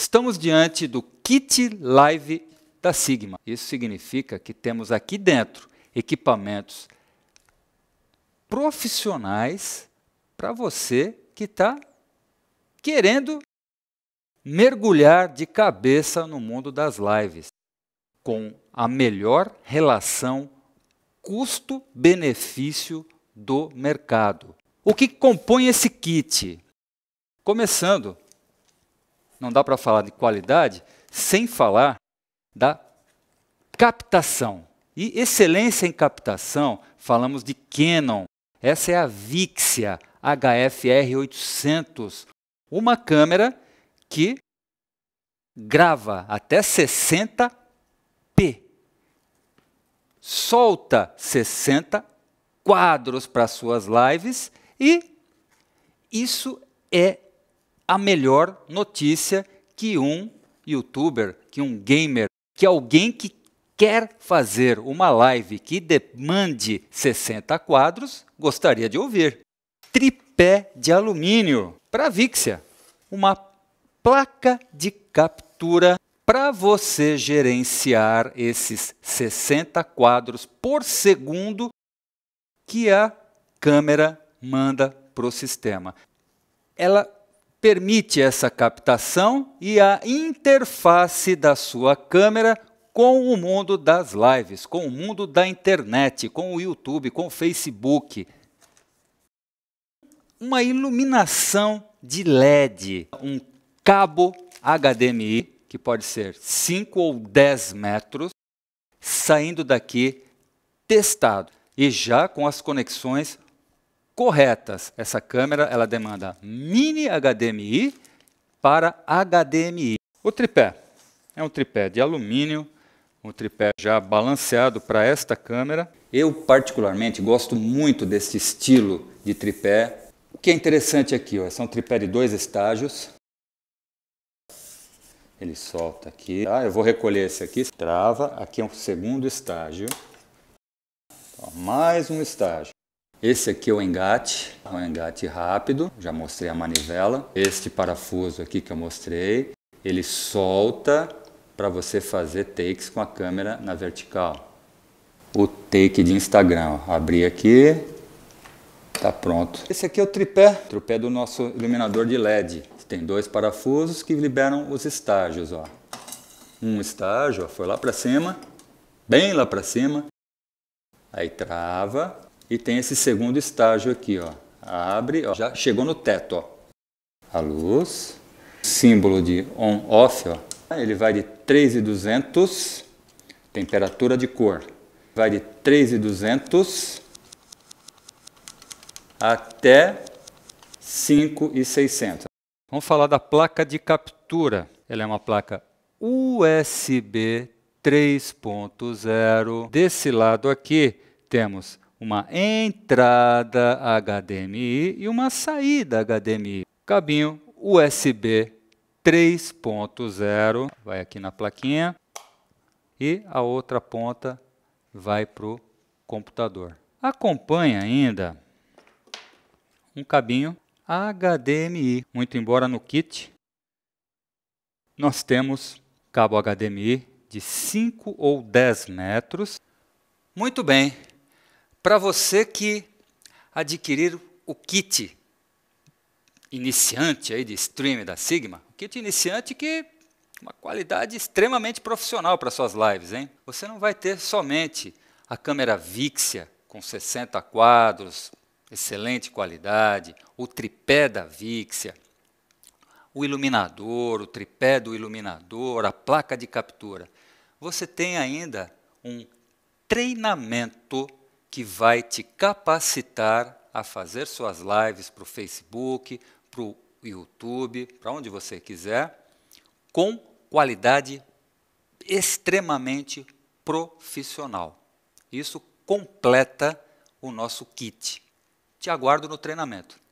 Estamos diante do kit live da Sigma. Isso significa que temos aqui dentro equipamentos profissionais para você que está querendo mergulhar de cabeça no mundo das lives, com a melhor relação custo-benefício do mercado. O que compõe esse kit? Começando não dá para falar de qualidade sem falar da captação. E excelência em captação, falamos de Canon. Essa é a Vixia HFR 800, uma câmera que grava até 60p. Solta 60 quadros para suas lives e isso é a melhor notícia que um youtuber, que um gamer, que alguém que quer fazer uma live que demande 60 quadros gostaria de ouvir. Tripé de alumínio para Vixia, uma placa de captura para você gerenciar esses 60 quadros por segundo que a câmera manda para o sistema. Ela permite essa captação e a interface da sua câmera com o mundo das lives, com o mundo da internet, com o YouTube, com o Facebook. Uma iluminação de LED, um cabo HDMI, que pode ser 5 ou 10 metros, saindo daqui testado e já com as conexões corretas. Essa câmera ela demanda mini HDMI para HDMI. O tripé é um tripé de alumínio, um tripé já balanceado para esta câmera. Eu particularmente gosto muito desse estilo de tripé. O que é interessante aqui, ó, são é um tripé de dois estágios. Ele solta aqui. Tá? Eu vou recolher esse aqui. Trava. Aqui é um segundo estágio. mais um estágio. Esse aqui é o engate, é um engate rápido, já mostrei a manivela. Este parafuso aqui que eu mostrei, ele solta para você fazer takes com a câmera na vertical. O take de Instagram, abri aqui, tá pronto. Esse aqui é o tripé, tripé do nosso iluminador de LED. Tem dois parafusos que liberam os estágios, ó. Um estágio, ó, foi lá para cima, bem lá para cima, aí trava, e tem esse segundo estágio aqui, ó. Abre, ó. já chegou no teto, ó. A luz, símbolo de on off, ó. Ele vai de 3,200 temperatura de cor. Vai de 3,200 até 5,600. Vamos falar da placa de captura. Ela é uma placa USB 3.0. Desse lado aqui temos uma entrada HDMI e uma saída HDMI. Cabinho USB 3.0, vai aqui na plaquinha, e a outra ponta vai para o computador. Acompanha ainda um cabinho HDMI, muito embora no kit nós temos cabo HDMI de 5 ou 10 metros. Muito bem, para você que adquirir o kit iniciante aí de streaming da Sigma, o kit iniciante que uma qualidade extremamente profissional para suas lives, hein? Você não vai ter somente a câmera Vixia com 60 quadros, excelente qualidade, o tripé da Vixia, o iluminador, o tripé do iluminador, a placa de captura. Você tem ainda um treinamento que vai te capacitar a fazer suas lives para o Facebook, para o YouTube, para onde você quiser, com qualidade extremamente profissional. Isso completa o nosso kit. Te aguardo no treinamento.